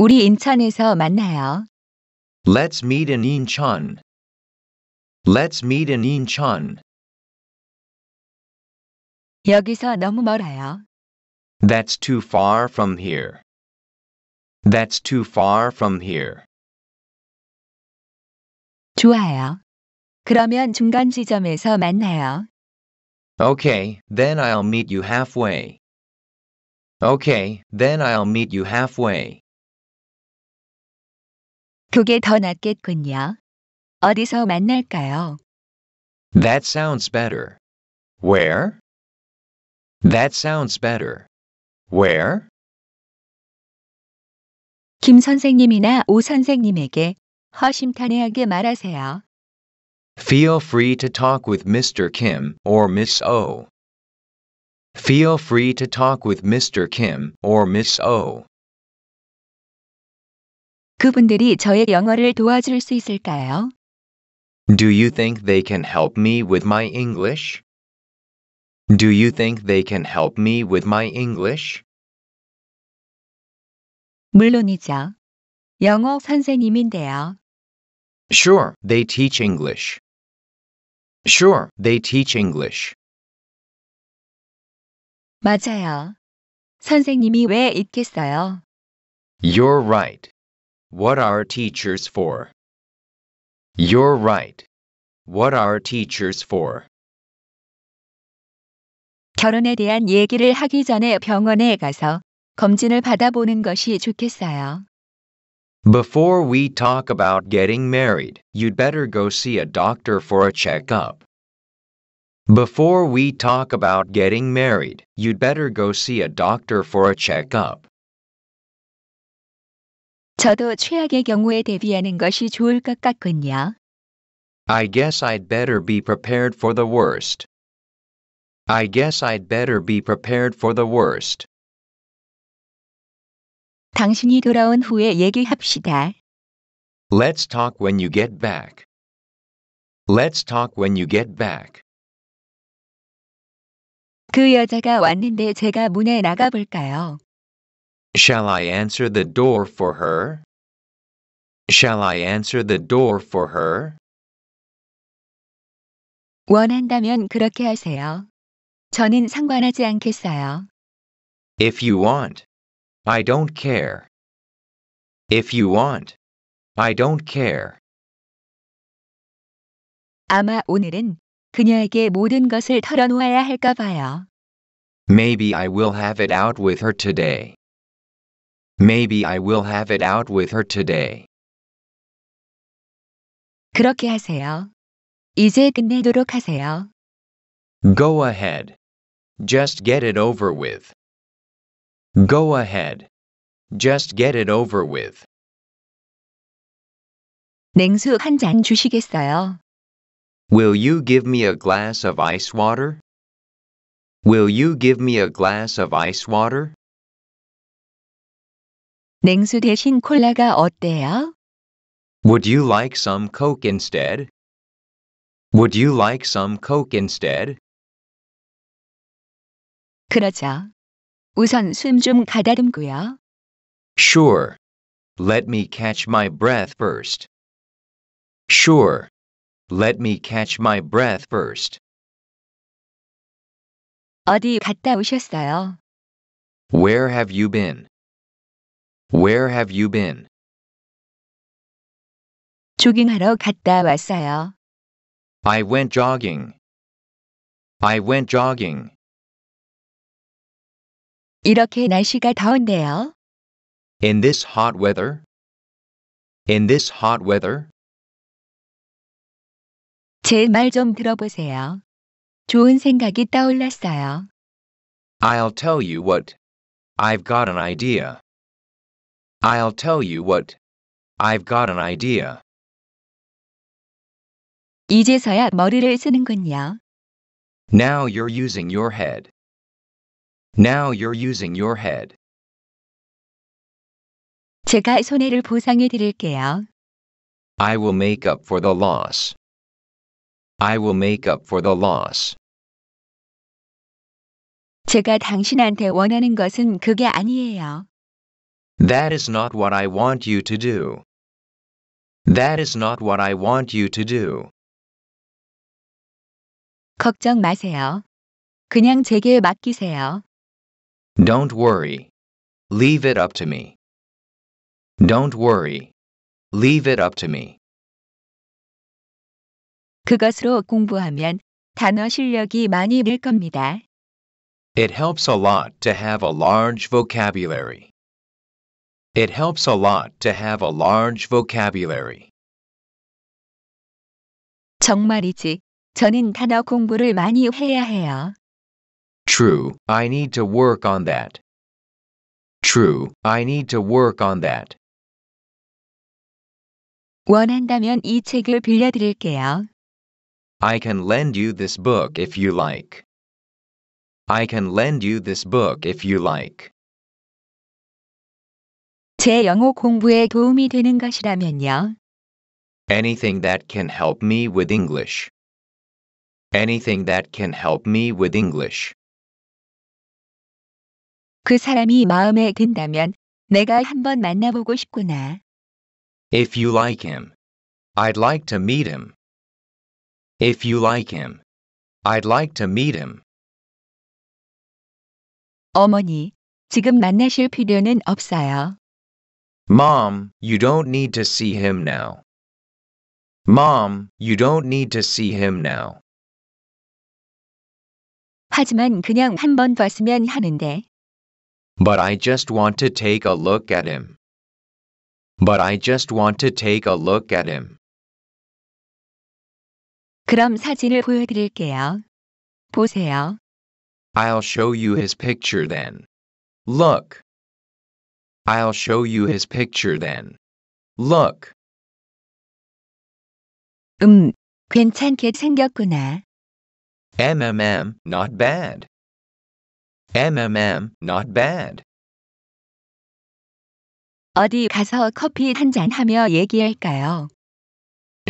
우리 인천에서 만나요. Let's meet in Incheon. Let's meet in Incheon. 여기서 너무 멀어요. That's too far from here. That's too far from here. 좋아요. 그러면 중간 지점에서 만나요. Okay, then I'll meet you halfway. Okay, then I'll meet you halfway. 그게 더 낫겠군요. 어디서 만날까요? That sounds better. Where? That sounds better. Where? 김 선생님이나 오 선생님에게 허심탄회하게 말하세요. Feel free to talk with Mr. Kim or Miss O. Feel free to talk with Mr. Kim or Miss O. 그분들이 저의 영어를 도와줄 수 있을까요? Do you think they can help me with my English? Do you think they can help me with my English? 물론이죠. 영어 선생님인데요. Sure, they teach English. Sure, they teach English. 맞아요. 선생님이 왜 있겠어요? You're right. What are teachers for? You're right. What are teachers for? 결혼에 대한 얘기를 하기 전에 병원에 가서 검진을 받아보는 것이 좋겠어요. Before we talk about getting married, you'd better go see a doctor for a checkup. Before we talk about getting married, you'd better go see a doctor for a checkup. 저도 최악의 경우에 대비하는 것이 좋을 것 같군요. I guess I'd better be prepared for the worst. I guess I'd better be prepared for the worst. 당신이 돌아온 후에 얘기합시다. Let's talk when you get back. Let's talk when you get back. 그 여자가 왔는데 제가 문에 나가볼까요? Shall I answer the door for her? Shall I answer the door for her? 원한다면 그렇게 하세요. 저는 상관하지 않겠어요. If you want, I don't care. If you want, I don't care. 아마 오늘은 그녀에게 모든 것을 털어놓아야 할까 봐요. Maybe I will have it out with her today. Maybe I will have it out with her today. 그렇게 하세요. 이제 끝내도록 하세요. Go ahead. Just get it over with. Go ahead. Just get it over with. 냉수 한 잔 주시겠어요? Will you give me a glass of ice water? Will you give me a glass of ice water? 냉수 대신 콜라가 어때요? Would you like some Coke instead? Would you like some Coke instead? 그러죠. 우선 숨 좀 가다듬고요. Sure. Let me catch my breath first. Sure. Let me catch my breath first. 어디 갔다 오셨어요? Where have you been? Where have you been? 조깅하러 갔다 왔어요. I went jogging. I went jogging. 이렇게 날씨가 더운데요. In this hot weather? In this hot weather? 제 말 좀 들어보세요. 좋은 생각이 떠올랐어요. I'll tell you what. I've got an idea. I'll tell you what. I've got an idea. 이제서야 머리를 쓰는군요. Now you're using your head. Now you're using your head. 제가 손해를 보상해 드릴게요. I will make up for the loss. I will make up for the loss. 제가 당신한테 원하는 것은 그게 아니에요. That is not what I want you to do. That is not what I want you to do. 걱정 마세요. 그냥 제게 맡기세요. Don't worry. Leave it up to me. Don't worry. Leave it up to me. 그것으로 공부하면 단어 실력이 많이 늘 겁니다. It helps a lot to have a large vocabulary. It helps a lot to have a large vocabulary. 정말이지. 저는 단어 공부를 많이 해야 해요. True, I need to work on that. True, I need to work on that. 원한다면 이 책을 빌려드릴게요. I can lend you this book if you like. I can lend you this book if you like. 제 영어 공부에 도움이 되는 것이라면요. Anything that can help me with English. Anything that can help me with English. 그 사람이 마음에 든다면 내가 한번 만나보고 싶구나. If you like him, I'd like to meet him. If you like him, I'd like to meet him. 어머니, 지금 만나실 필요는 없어요. Mom, you don't need to see him now. Mom, you don't need to see him now. 하지만 그냥 봤으면 하는데. But I just want to take a look at him. But I just want to take a look at him. 그럼 사진을 보여드릴게요. 보세요. I'll show you his picture then. Look. I'll show you his picture then. Look. 음, 괜찮게 생겼구나. MMM, not bad. MMM, not bad. 어디 가서 커피 한 잔 하며 얘기할까요?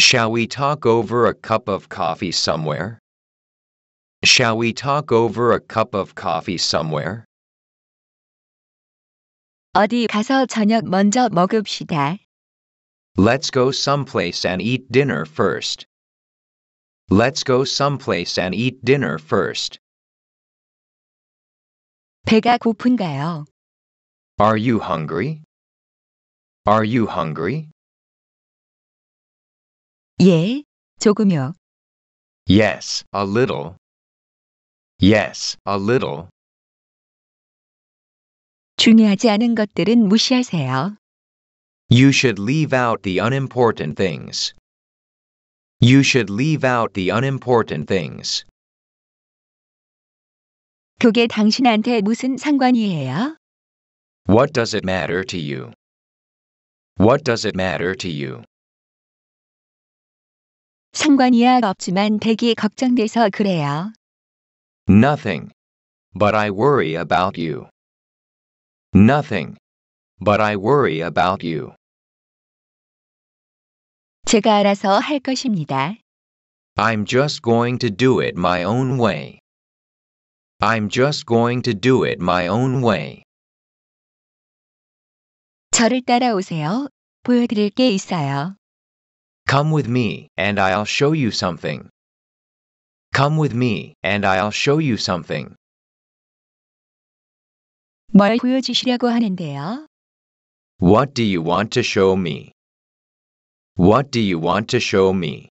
Shall we talk over a cup of coffee somewhere? Shall we talk over a cup of coffee somewhere? 어디 가서 저녁 먼저 먹읍시다. Let's go someplace and eat dinner first. Let's go someplace and eat dinner first. 배가 고픈가요? Are you hungry? Are you hungry? 예, 조금요. Yes, a little. Yes, a little. 중요하지 않은 것들은 무시하세요. You should leave out the unimportant things. You should leave out the unimportant things. 그게 당신한테 무슨 상관이에요? What does it matter to you? What does it matter to you? 상관이야 없지만 걱정돼서 그래요. Nothing. But I worry about you. Nothing. But I worry about you. 제가 알아서 할 것입니다. I'm just going to do it my own way. I'm just going to do it my own way. 저를 따라오세요. 보여드릴 게 있어요. Come with me, and I'll show you something. Come with me, and I'll show you something. 뭘 보여주시려고 하는데요? What do you want to show me? What do you want to show me?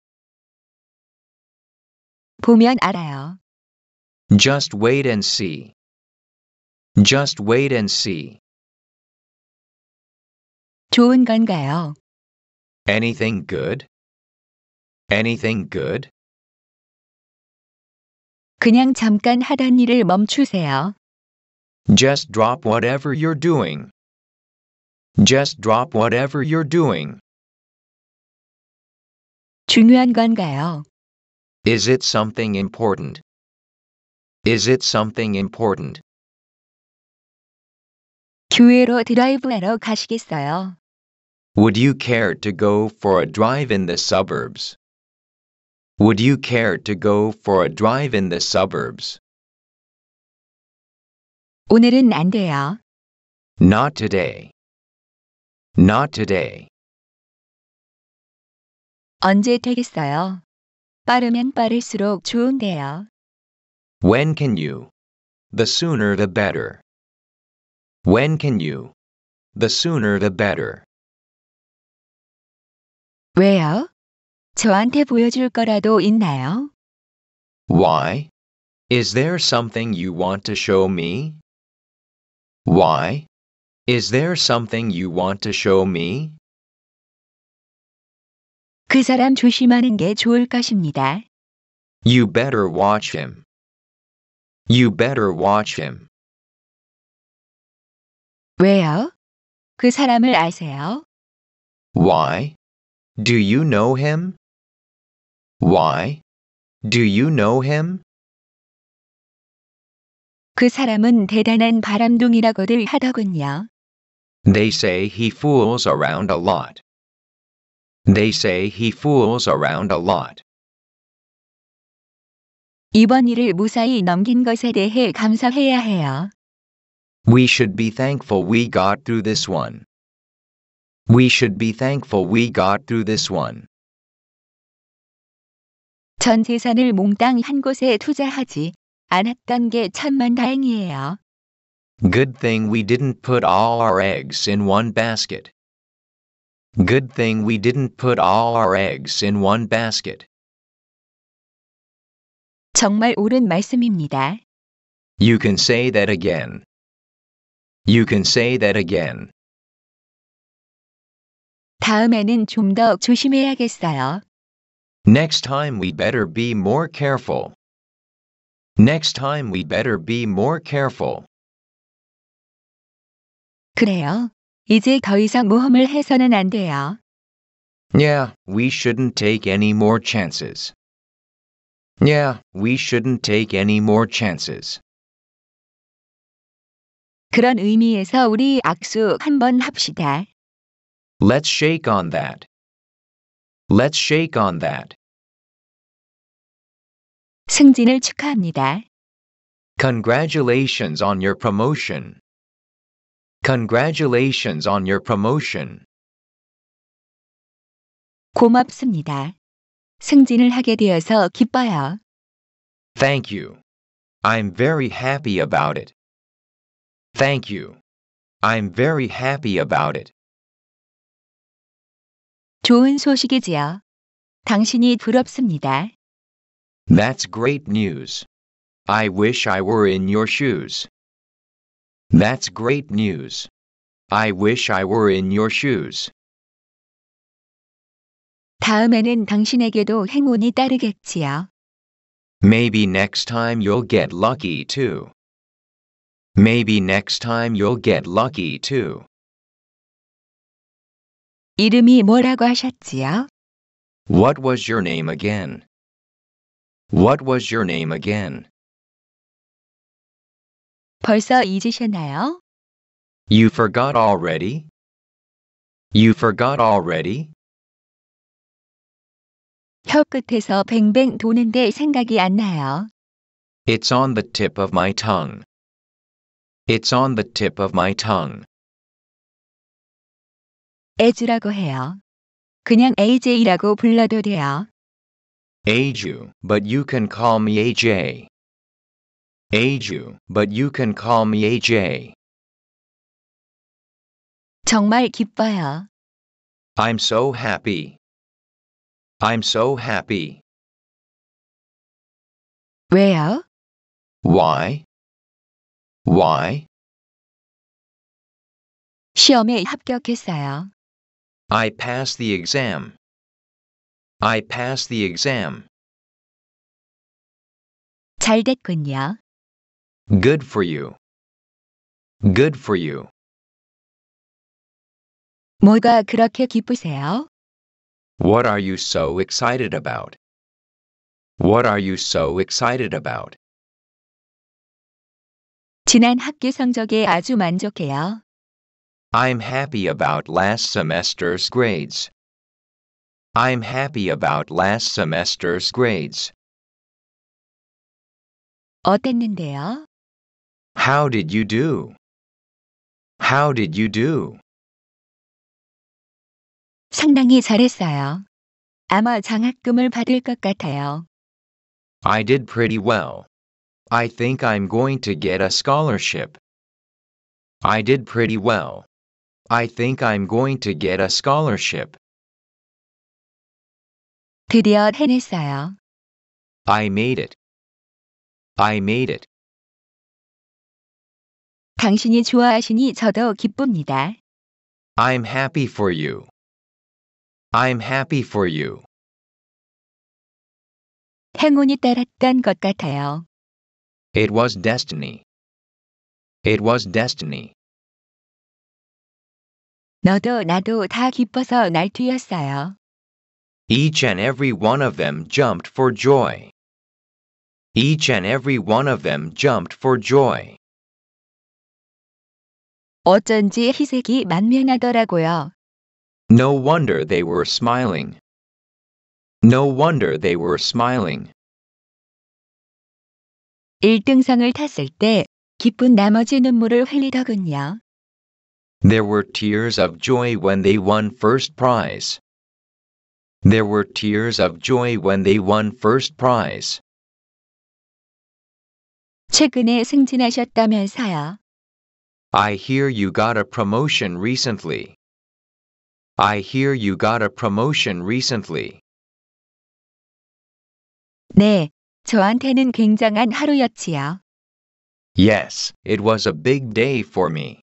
보면 알아요. Just wait and see. Just wait and see. 좋은 건가요? Anything good? Anything good? 그냥 잠깐 하던 일을 멈추세요. Just drop whatever you're doing. Just drop whatever you're doing. 중요한 건가요? Is it something important? Is it something important? 교회로 드라이브하러 가시겠어요? Would you care to go for a drive in the suburbs? Would you care to go for a drive in the suburbs? 오늘은 안 돼요. Not today. Not today. 언제 되겠어요? 빠르면 빠를수록 좋은데요. When can you? The sooner the better. When can you? The sooner the better. 왜요? 저한테 보여줄 거라도 있나요? Why? Is there something you want to show me? Why? Is there something you want to show me? 그 사람 조심하는 게 좋을 것입니다. You better watch him. You better watch him. 왜요? 그 사람을 아세요? Why? Do you know him? Why? Do you know him? 그 사람은 대단한 바람둥이라고들 하더군요. They say he fools around a lot. They say he fools around a lot. 이번 일을 무사히 넘긴 것에 대해 감사해야 해요. We should be thankful we got through this one. We should be thankful we got through this one. 전 재산을 몽땅 한 곳에 투자하지. 안게 참만 다행이에요. Good thing we didn't put all our eggs in one basket. Good thing we didn't put all our eggs in one basket. 정말 옳은 말씀입니다. You can say that again. You can say that again. 다음에는 좀 더 조심해야겠어요. Next time we better be more careful. Next time we better be more careful. 그래요. 이제 더 이상 모험을 해서는 안 돼요. Yeah, we shouldn't take any more chances. Yeah, we shouldn't take any more chances. 그런 의미에서 우리 악수 한번 합시다. Let's shake on that. Let's shake on that. 승진을 축하합니다. Congratulations on your promotion. Congratulations on your promotion. 고맙습니다. 승진을 하게 되어서 기뻐요. Thank you. I'm very happy about it. Thank you. I'm very happy about it. 좋은 소식이지요. 당신이 부럽습니다. That's great news. I wish I were in your shoes. That's great news. I wish I were in your shoes. 다음에는 당신에게도 행운이 따르겠지요. Maybe next time you'll get lucky too. Maybe next time you'll get lucky too. 이름이 뭐라고 하셨지요? What was your name again? What was your name again? 벌써 잊으셨나요? You forgot already? You forgot already? 혀 뱅뱅 도는데 생각이 안 나요. It's on the tip of my tongue. It's on the tip of my tongue. 에즈라고 해요. 그냥 AJ라고 불러도 돼요. Aju, but you can call me AJ. Aju, but you can call me AJ. 정말 기뻐요. I'm so happy. I'm so happy. 왜요? Why? Why? 시험에 합격했어요. I passed the exam. I pass the exam. 잘 됐군요. Good for you. Good for you. 뭐가 그렇게 기쁘세요? What are you so excited about? What are you so excited about? 지난 학기 성적에 아주 만족해요. I'm happy about last semester's grades. I'm happy about last semester's grades. 어땠는데요? How did you do? How did you do? 상당히 잘했어요. 아마 장학금을 받을 것 같아요. I did pretty well. I think I'm going to get a scholarship. I did pretty well. I think I'm going to get a scholarship. 드디어 해냈어요. I made it. I made it. 당신이 좋아하시니 저도 기쁩니다. I'm happy for you. I'm happy for you. 행운이 따랐던 것 같아요. It was destiny. It was destiny. 너도 나도 다 기뻐서 날뛰었어요. Each and every one of them jumped for joy. Each and every one of them jumped for joy. 어쩐지 희색이 만면하더라고요. No wonder they were smiling. No wonder they were smiling. 1등상을 탔을 때 기쁜 나머지 눈물을 흘리더군요. There were tears of joy when they won first prize. There were tears of joy when they won first prize. 최근에 승진하셨다면서요. I hear you got a promotion recently. I hear you got a promotion recently. 네, 저한테는 굉장한 하루였지요. Yes, it was a big day for me.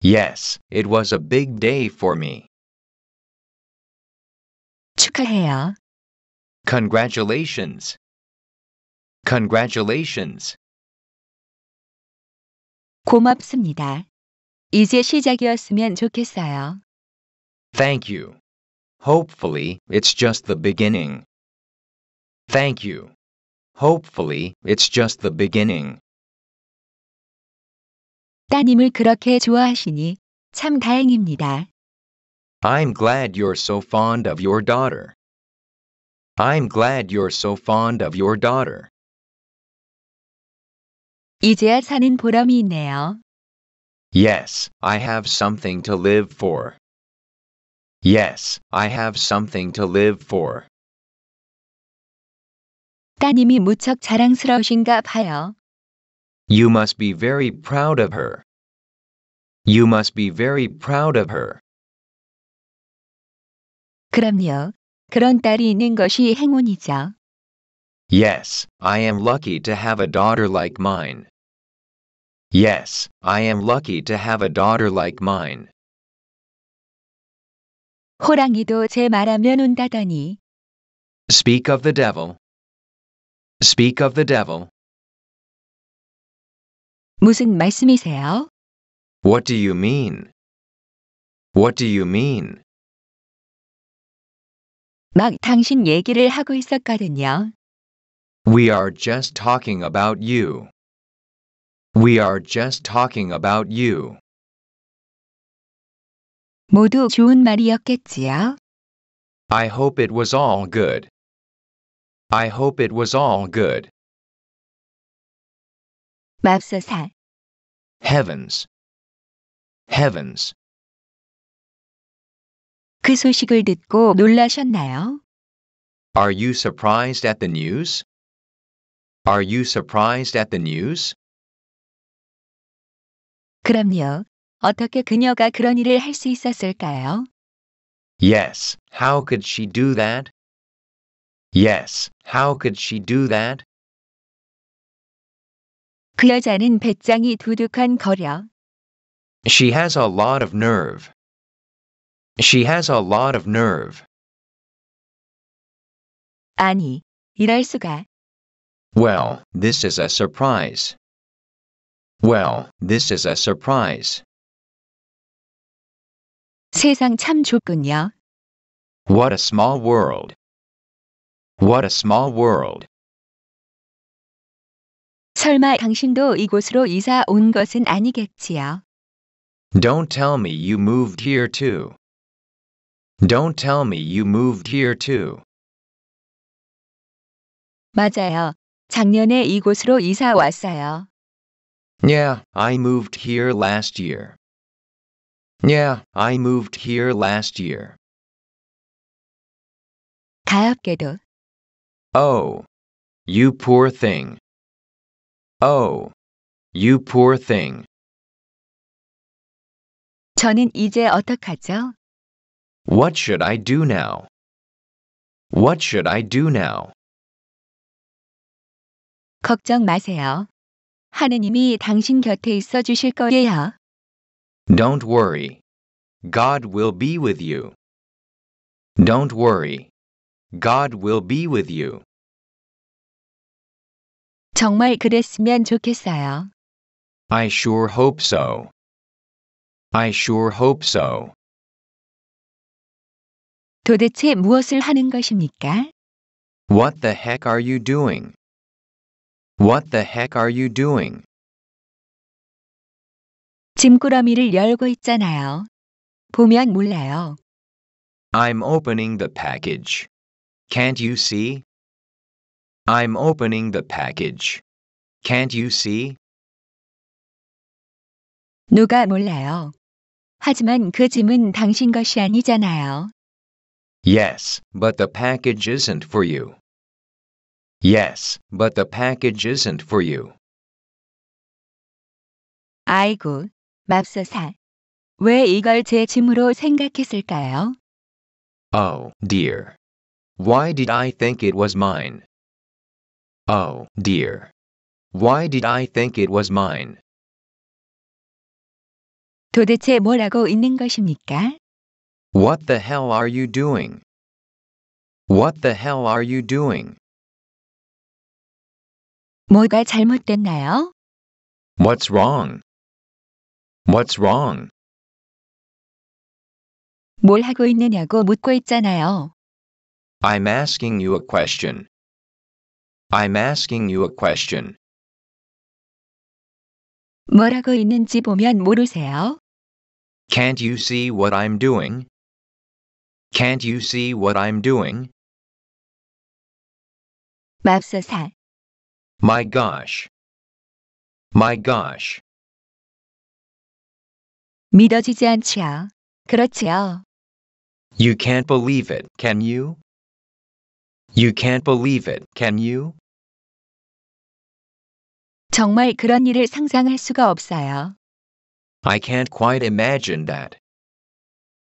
Yes, it was a big day for me. 축하해요. Congratulations. Congratulations. 고맙습니다. 이제 시작이었으면 좋겠어요. Thank you. Hopefully, it's just the beginning. Thank you. Hopefully, it's just the beginning. 따님을 그렇게 좋아하시니 참 다행입니다. I'm glad you're so fond of your daughter. I'm glad you're so fond of your daughter. 이제야 사는 보람이 있네요. Yes, I have something to live for. Yes, I have something to live for. 따님이 무척 자랑스러우신가 봐요. You must be very proud of her. You must be very proud of her. 그럼요. 그런 딸이 있는 것이 행운이죠. Yes, I am lucky to have a daughter like mine. Yes, I am lucky to have a daughter like mine. 호랑이도 제 말하면 온다더니. Speak of the devil. Speak of the devil. 무슨 말씀이세요? What do you mean? What do you mean? 막 당신 얘기를 하고 있었거든요. We are just talking about you. We are just talking about you. 모두 좋은 말이었겠지요? I hope it was all good. I hope it was all good. 맙소사. Heavens. Heavens. 그 소식을 듣고 놀라셨나요? Are you surprised at the news? Are you surprised at the news? 그럼요. 어떻게 그녀가 그런 일을 할 수 있었을까요? Yes, how could she do that? Yes, how could she do that? 그 여자는 배짱이 두둑한 거려. She has a lot of nerve. She has a lot of nerve. 아니, 이럴 수가. Well, this is a surprise. Well, this is a surprise. 세상 참 좁군요. What a small world. What a small world. 설마 당신도 이곳으로 이사 온 것은 아니겠지요? Don't tell me you moved here too. Don't tell me you moved here too. 맞아요. 작년에 이곳으로 이사 왔어요. Yeah, I moved here last year. Yeah, I moved here last year. 가엾게도. Oh, you poor thing. Oh, you poor thing. 저는 이제 어떡하죠? What should I do now? What should I do now? 걱정 마세요. 하느님이 당신 곁에 있어 주실 거예요. Don't worry. God will be with you. Don't worry. God will be with you. 정말 그랬으면 좋겠어요. I sure hope so. I sure hope so. 도대체 무엇을 하는 것입니까? What the heck are you doing? What the heck are you doing? 짐꾸러미를 열고 있잖아요. 보면 몰라요. I'm opening the package. Can't you see? I'm opening the package. Can't you see? 누가 몰라요. 하지만 그 짐은 당신 것이 아니잖아요. Yes, but the package isn't for you. Yes, but the package isn't for you. 아이고, 맙소사. 왜 이걸 제 짐으로 생각했을까요? Oh, dear. Why did I think it was mine? Oh, dear. Why did I think it was mine? 도대체 뭐라고 있는 것입니까? What the hell are you doing? What the hell are you doing? 뭐가 잘못됐나요? What's wrong? What's wrong? 뭘 하고 있느냐고 묻고 있잖아요. I'm asking you a question. I'm asking you a question. 뭘 하고 있는지 보면 모르세요? Can't you see what I'm doing? Can't you see what I'm doing? 맙소사. My gosh. My gosh. 믿어지지 않지요. 그렇지요. You can't believe it, can you? You can't believe it, can you? 정말 그런 일을 상상할 수가 없어요. I can't quite imagine that.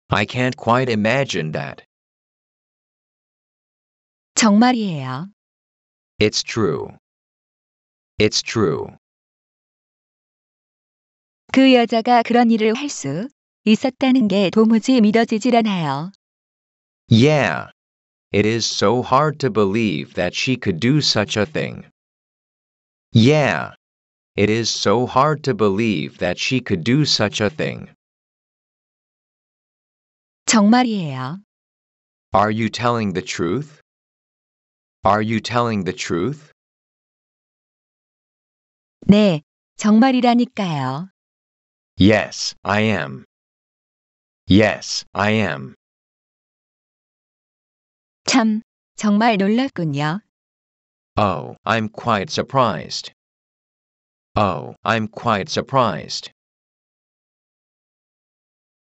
I can't quite imagine that. 정말이에요. It's true. It's true. 그 여자가 그런 일을 할 수 있었다는 게 도무지 믿어지질 않아요. Yeah. It is so hard to believe that she could do such a thing. Yeah. It is so hard to believe that she could do such a thing. 정말이에요. Are you telling the truth? Are you telling the truth? 네, 정말이라니까요. Yes, I am. Yes, I am. 참, 정말 놀랐군요. Oh, I'm quite surprised. Oh, I'm quite surprised.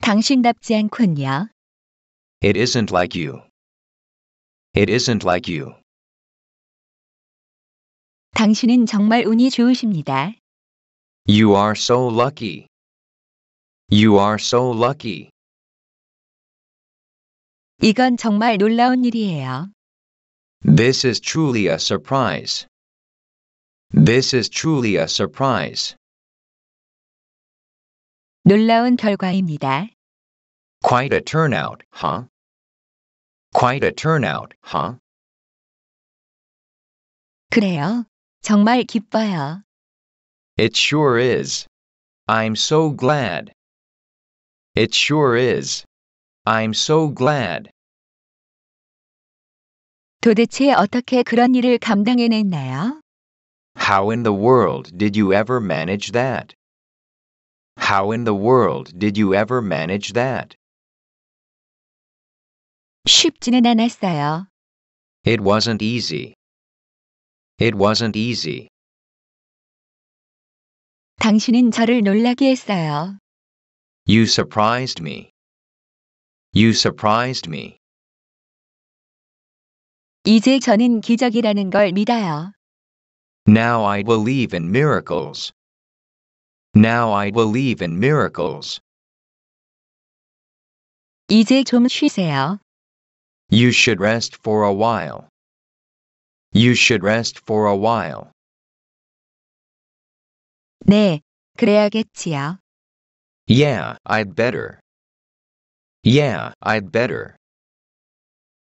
당신답지 않군요. It isn't like you. It isn't like you. 당신은 정말 운이 좋으십니다. You are so lucky. You are so lucky. 이건 정말 놀라운 일이에요. This is truly a surprise. This is truly a surprise. 놀라운 결과입니다. Quite a turnout, huh? Quite a turnout, huh? 그래요. 정말 기뻐요. It sure is. I'm so glad. It sure is. I'm so glad. 도대체 어떻게 그런 일을 감당해냈나요? How in the world did you ever manage that? How in the world did you ever manage that? 쉽지는 않았어요. It wasn't easy. It wasn't easy. 당신은 저를 놀라게 했어요. You surprised me. You surprised me. 이제 저는 기적이라는 걸 믿어요. Now I believe in miracles. Now I believe in miracles. 이제 좀 쉬세요. You should rest for a while. You should rest for a while. 네, 그래야겠지요. Yeah, I'd better. Yeah, I'd better.